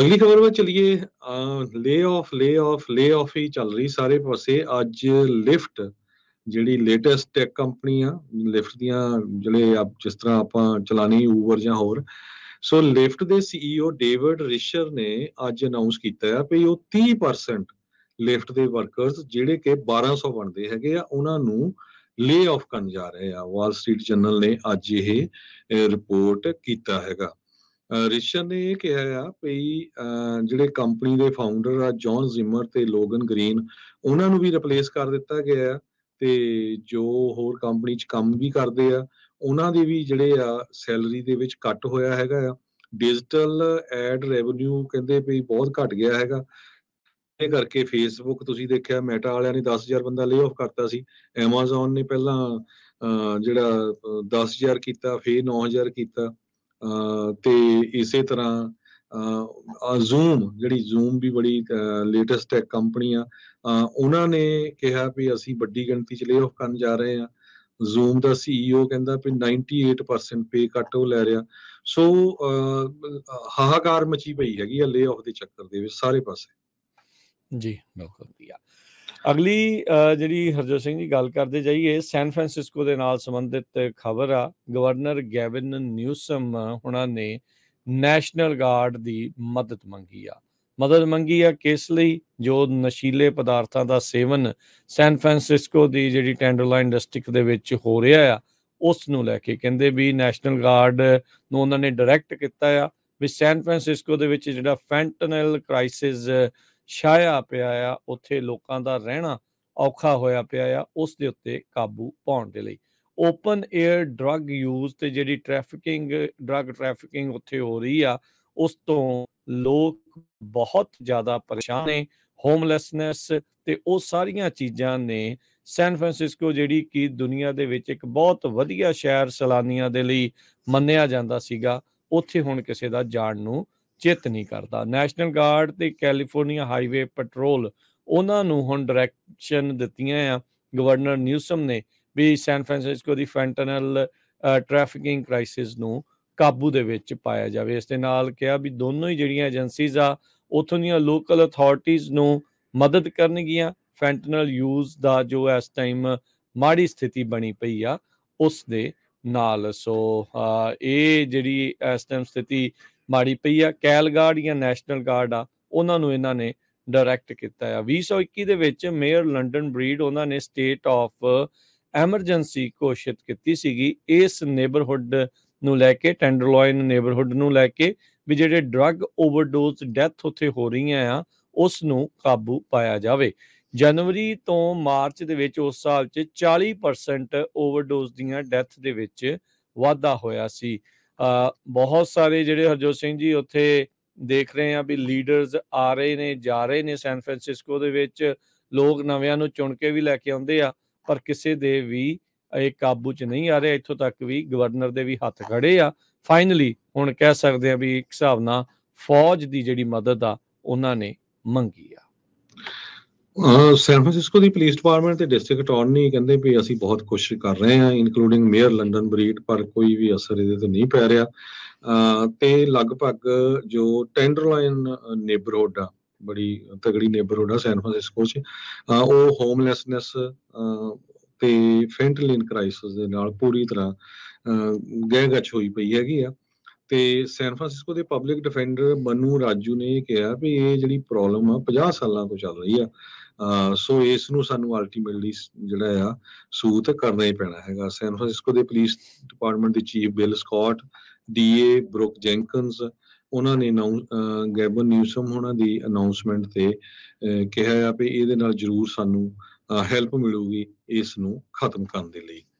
ਅਗਲੀ ਖਬਰ ਵੱਲ ਚਲੀਏ ਲੇ ਆਫ ਲੇ ਆਫ ਲੇ ਆਫ ਹੀ ਚੱਲ ਰਹੀ ਸਾਰੇ ਪਾਸੇ ਅੱਜ ਲਿਫਟ ਜਿਹੜੀ ਲੇਟੈਸਟ ਟੈਕ ਕੰਪਨੀ ਆ ਲਿਫਟ ਦੀਆਂ ਜਿਹੜੇ ਆਪ ਜਿਸ ਤਰ੍ਹਾਂ ਆਪਾਂ ਚਲਾਣੀ ਊਬਰ ਜਾਂ ਹੋਰ ਸੋ ਲਿਫਟ ਦੇ ਸੀਈਓ ਡੇਵਿਡ ਰਿਸ਼ਰ ਨੇ ਅੱਜ ਅਨਾਉਂਸ ਕੀਤਾ ਹੈ ਕਿ ਉਹ 30% ਲਿਫਟ ਦੇ ਵਰਕਰਸ ਜਿਹੜੇ ਕਿ 1200 ਬਣਦੇ ਹੈਗੇ ਆ ਉਹਨਾਂ ਨੂੰ ਲੇ ਆਫ ਕਰਨ ਜਾ ਰਹੇ ਆ ਵਾਲ ਸਟਰੀਟ ਜਰਨਲ ਨੇ ਅੱਜ ਇਹ ਰਿਪੋਰਟ ਕੀਤਾ ਹੈਗਾ ਰਿਸ਼ਨ ਨੇ ਇਹ ਕਿਹਾ ਆ ਭਈ ਜਿਹੜੇ ਕੰਪਨੀ ਦੇ ਫਾਊਂਡਰ ਆ ਜੌਨ ਜ਼ਿਮਰ ਤੇ ਲੋਗਨ ਗ੍ਰੀਨ ਉਹਨਾਂ ਨੂੰ ਵੀ ਰਿਪਲੇਸ ਕਰ ਦਿੱਤਾ ਗਿਆ ਤੇ ਜੋ ਹੋਰ ਕੰਪਨੀ 'ਚ ਕੰਮ ਵੀ ਕਰਦੇ ਆ ਉਹਨਾਂ ਦੇ ਵੀ ਜਿਹੜੇ ਆ ਸੈਲਰੀ ਦੇ ਵਿੱਚ ਕੱਟ ਹੋਇਆ ਹੈਗਾ ਆ ਡਿਜੀਟਲ ਐਡ ਰੈਵਨਿਊ ਕਹਿੰਦੇ ਭਈ ਬਹੁਤ ਘਟ ਗਿਆ ਹੈਗਾ ਇਹ ਕਰਕੇ ਫੇਸਬੁੱਕ ਤੁਸੀਂ ਦੇਖਿਆ ਮੈਟਾ ਵਾਲਿਆਂ ਨੇ 10000 ਬੰਦਾ ਲੇ ਆਫ ਕਰਤਾ ਸੀ Amazon ਨੇ ਪਹਿਲਾਂ ਜਿਹੜਾ 10000 ਕੀਤਾ ਫੇਰ 9000 ਕੀਤਾ ਤੇ ਇਸੇ ਤਰ੍ਹਾਂ ਜ਼ੂਮ ਜਿਹੜੀ ਜ਼ੂਮ ਵੀ ਬੜੀ ਲੇਟੈਸਟ ਟੈਕ ਕੰਪਨੀ ਆ ਉਹਨਾਂ ਨੇ ਕਿਹਾ ਵੀ ਅਸੀਂ ਵੱਡੀ ਗਿਣਤੀ ਚ ਲੇਅਫ ਕਰਨ ਜਾ ਰਹੇ ਆ ਜ਼ੂਮ ਦਾ ਸੀਈਓ e ਕਹਿੰਦਾ ਵੀ 98% ਪੇ ਕੱਟ ਉਹ ਲੈ ਰਿਹਾ ਸੋ ਹਾਹਾਕਾਰ ਮਚੀ ਪਈ ਹੈਗੀ ਆ ਲੇਅਫ ਦੇ ਚੱਕਰ ਦੇ ਵਿੱਚ ਸਾਰੇ ਪਾਸੇ ਜੀ ਬਿਲਕੁਲ ਵਧੀਆ ਅਗਲੀ ਜਿਹੜੀ ਹਰਜੋ ਸਿੰਘ ਜੀ ਗੱਲ ਕਰਦੇ ਜਾਈਏ ਸੈਨ ਫ੍ਰਾਂਸਿਸਕੋ ਦੇ ਨਾਲ ਸੰਬੰਧਿਤ ਖਬਰ ਆ ਗਵਰਨਰ ਗੈਵਿਨ ਨਿਊਸਮ ਹੁਣਾਂ ਨੇ ਨੈਸ਼ਨਲ ਗਾਰਡ ਦੀ ਮਦਦ ਮੰਗੀ ਆ ਮਦਦ ਮੰਗੀ ਆ ਕਿਸ ਲਈ ਜੋ ਨਸ਼ੀਲੇ ਪਦਾਰਥਾਂ ਦਾ ਸੇਵਨ ਸੈਨ ਫ੍ਰਾਂਸਿਸਕੋ ਦੀ ਜਿਹੜੀ ਟੈਂਡਰਲਾਈਨ ਡਿਸਟ੍ਰਿਕਟ ਦੇ ਵਿੱਚ ਹੋ ਰਿਹਾ ਆ ਉਸ ਨੂੰ ਲੈ ਕੇ ਕਹਿੰਦੇ ਵੀ ਨੈਸ਼ਨਲ ਗਾਰਡ ਨੂੰ ਉਹਨਾਂ ਨੇ ਡਾਇਰੈਕਟ ਕੀਤਾ ਆ ਵੀ ਸੈਨ ਫ੍ਰਾਂਸਿਸਕੋ ਦੇ ਵਿੱਚ ਜਿਹੜਾ ਫੈਂਟਨਲ ਕ੍ਰਾਈਸਿਸ ਛਾਇਆ ਪਿਆ ਆ ਉੱਥੇ ਲੋਕਾਂ ਦਾ ਰਹਿਣਾ ਔਖਾ ਹੋਇਆ ਪਿਆ ਆ ਉਸ ਦੇ ਉੱਤੇ ਕਾਬੂ ਪਾਉਣ ਦੇ ਲਈ ਓਪਨ 에ਅਰ ਡਰੱਗ ਯੂਜ਼ ਤੇ ਜਿਹੜੀ ਟ੍ਰੈਫਿਕਿੰਗ ਡਰੱਗ ਟ੍ਰੈਫਿਕਿੰਗ ਉੱਥੇ ਹੋ ਰਹੀ ਆ ਉਸ ਤੋਂ ਲੋਕ ਬਹੁਤ ਜ਼ਿਆਦਾ ਪਰੇਸ਼ਾਨ ਨੇ ਹੋਮਲੈਸਨੈਸ ਤੇ ਉਹ ਸਾਰੀਆਂ ਚੀਜ਼ਾਂ ਨੇ ਸੈਨ ਫ੍ਰਾਂਸਿਸਕੋ ਜਿਹੜੀ ਕਿ ਦੁਨੀਆ ਦੇ ਵਿੱਚ ਇੱਕ ਬਹੁਤ ਵਧੀਆ ਸ਼ਹਿਰ ਸਲਾਨੀਆਂ ਦੇ ਲਈ ਮੰਨਿਆ ਜਾਂਦਾ ਸੀਗਾ ਉੱਥੇ ਹੁਣ ਕਿਸੇ ਦਾ ਜਾਣ ਨੂੰ ਚਿਤ ਨਹੀਂ ਕਰਦਾ ਨੈਸ਼ਨਲ ਗਾਰਡ ਤੇ ਕੈਲੀਫੋਰਨੀਆ ਹਾਈਵੇ ਪੈਟਰੋਲ ਉਹਨਾਂ ਨੂੰ ਹੁਣ ਡਾਇਰੈਕਸ਼ਨ ਦਿੱਤੀਆਂ ਆ ਗਵਰਨਰ ਨਿਊਸਮ ਨੇ ਵੀ ਸੈਨ ਫ੍ਰਾਂਸਿਸਕੋ ਦੀ ਫੈਂਟਨਲ ਟ੍ਰੈਫਿਕਿੰਗ ਕ੍ਰਾਈਸਿਸ ਨੂੰ ਕਾਬੂ ਦੇ ਵਿੱਚ ਪਾਇਆ ਜਾਵੇ ਇਸ ਦੇ ਨਾਲ ਕਿਹਾ ਵੀ ਦੋਨੋਂ ਹੀ ਜਿਹੜੀਆਂ ਏਜੰਸੀਜ਼ ਆ ਉਥੋਂ ਦੀਆਂ ਲੋਕਲ ਅਥਾਰਟੀਆਂ ਨੂੰ ਮਦਦ ਕਰਨਗੀਆਂ ਫੈਂਟਨਲ ਯੂਜ਼ ਦਾ ਜੋ ਇਸ ਟਾਈਮ ਮਾੜੀ ਸਥਿਤੀ ਬਣੀ ਪਈ ਆ ਉਸ ਦੇ ਨਾਲ ਸੋ ਇਹ ਜਿਹੜੀ ਇਸ ਟਾਈਮ ਸਥਿਤੀ ਮਾੜੀ ਪਈ ਆ ਕੈਲ ਗਾਰਡ ਜਾਂ ਨੈਸ਼ਨਲ ਗਾਰਡ ਆ ਉਹਨਾਂ ਨੂੰ ਇਹਨਾਂ ਨੇ ਡਾਇਰੈਕਟ ਕੀਤਾ ਆ 2021 ਦੇ ਵਿੱਚ ਮੇਅਰ ਲੰਡਨ ਬਰੀਡ ਉਹਨਾਂ ਨੇ ਸਟੇਟ ਆਫ ਐਮਰਜੈਂਸੀ ਘੋਸ਼ਿਤ ਕੀਤੀ ਸੀਗੀ ਇਸ ਨੇਬਰਹੁੱਡ ਨੂੰ ਲੈ ਕੇ ਟੈਂਡਰਲੋਇਨ ਨੇਬਰਹੁੱਡ ਨੂੰ ਲੈ ਕੇ ਵੀ ਜਿਹੜੇ ਡਰੱਗ ਓਵਰਡੋਜ਼ ਡੈਥ ਉੱਥੇ ਹੋ ਰਹੀਆਂ ਆ ਉਸ ਨੂੰ ਕਾਬੂ ਪਾਇਆ ਜਾਵੇ ਜਨਵਰੀ ਤੋਂ ਮਾਰਚ ਦੇ ਵਿੱਚ ਉਸ ਸਾਲ 'ਚ 40% ਓਵਰਡੋਜ਼ ਦੀਆਂ ਡੈਥ ਦੇ ਵਿੱਚ ਵਾਧਾ ਹੋਇਆ ਸੀ ਬਹੁਤ ਸਾਰੇ ਜਿਹੜੇ ਹਰਜੋਤ ਸਿੰਘ ਜੀ ਉੱਥੇ ਦੇਖ ਰਹੇ ਆ ਵੀ ਲੀਡਰਸ ਆ ਰਹੇ ਨੇ ਜਾ ਰਹੇ ਨੇ ਸੈਨ ਫ੍ਰਾਂਸਿਸਕੋ ਦੇ ਵਿੱਚ ਲੋਕ ਨਵਿਆਂ ਨੂੰ ਚੁਣ ਕੇ ਵੀ ਲੈ ਕੇ ਆਉਂਦੇ ਆ ਪਰ ਕਿਸੇ ਦੇ ਵੀ ਇਹ ਕਾਬੂ 'ਚ ਨਹੀਂ ਆ ਰਿਹਾ ਇੱਥੋਂ ਤੱਕ ਵੀ ਗਵਰਨਰ ਦੇ ਵੀ ਹੱਥ ਖੜੇ ਆ ਫਾਈਨਲੀ ਹੁਣ ਕਹਿ ਸਕਦੇ ਆ ਵੀ ਇੱਕ ਹਿਸਾਬ ਨਾਲ ਫੌਜ ਦੀ ਜਿਹੜੀ ਮਦਦ ਆ ਉਹਨਾਂ ਨੇ ਮੰਗੀ ਆ ਸੈਨ ਫ੍ਰਾਂਸਿਸਕੋ ਦੀ ਪੁਲਿਸ ਡਿਪਾਰਟਮੈਂਟ ਤੇ ਡਿਸਟ੍ਰਿਕਟ ਅਟਾਰਨੀ ਕਹਿੰਦੇ ਵੀ ਅਸੀਂ ਬਹੁਤ ਕੋਸ਼ਿਸ਼ ਕਰ ਰਹੇ ਹਾਂ ਇਨਕਲੂਡਿੰਗ ਮੇਅਰ ਲੰਡਨ ਬਰੀਡ ਪਰ ਕੋਈ ਵੀ ਅਸਰ ਇਹਦੇ ਤੇ ਨਹੀਂ ਪੈ ਰਿਹਾ ਤੇ ਲਗਭਗ ਜੋ ਟੈਂਡਰਲਾਈਨ ਨੇਬਰਹੂਡ ਆ ਬੜੀ ਤਗੜੀ ਨੇਬਰਹੂਡ ਆ ਸੈਨ ਫ੍ਰਾਂਸਿਸਕੋ 'ਚ ਉਹ ਹੋਮਲੈਸਨੈਸ ਤੇ ਫੈਂਟਲਿਨ ਕ੍ਰਾਈਸਿਸ ਦੇ ਨਾਲ ਪੂਰੀ ਤਰ੍ਹਾਂ ਗਹਿਗੱਚ ਹੋਈ ਪਈ ਹੈਗੀ ਆ ਤੇ ਸੈਨ ਫਰਾਂਸਿਸਕੋ ਦੇ ਪਬਲਿਕ ਡਿਫੈਂਡਰ ਮਨੂ ਰਾਜੂ ਨੇ ਕਿਹਾ ਵੀ ਇਹ ਜਿਹੜੀ ਪ੍ਰੋਬਲਮ ਆ 50 ਸਾਲਾਂ ਤੋਂ ਚੱਲ ਰਹੀ ਆ ਸੋ ਇਸ ਨੂੰ ਸਾਨੂੰ ਅਲਟੀਮੇਟਲੀ ਜਿਹੜਾ ਆ ਸੂਤ ਕਰਨਾ ਹੀ ਪੈਣਾ ਹੈਗਾ ਸੈਨ ਫਰਾਂਸਿਸਕੋ ਦੇ ਪੁਲਿਸ ਡਿਪਾਰਟਮੈਂਟ ਦੇ chief Bill Scott DA Brooke Jenkins ਉਹਨਾਂ ਨੇ ਗੈਬਨ ਨਿਊਸਮ ਉਹਨਾਂ ਦੀ ਅਨਾਉਂਸਮੈਂਟ ਤੇ ਕਿਹਾ ਆ ਵੀ ਇਹਦੇ ਨਾਲ ਜ਼ਰੂਰ ਸਾਨੂੰ ਹੈਲਪ ਮਿਲੂਗੀ ਇਸ ਨੂੰ ਖਤਮ ਕਰਨ ਦੇ ਲਈ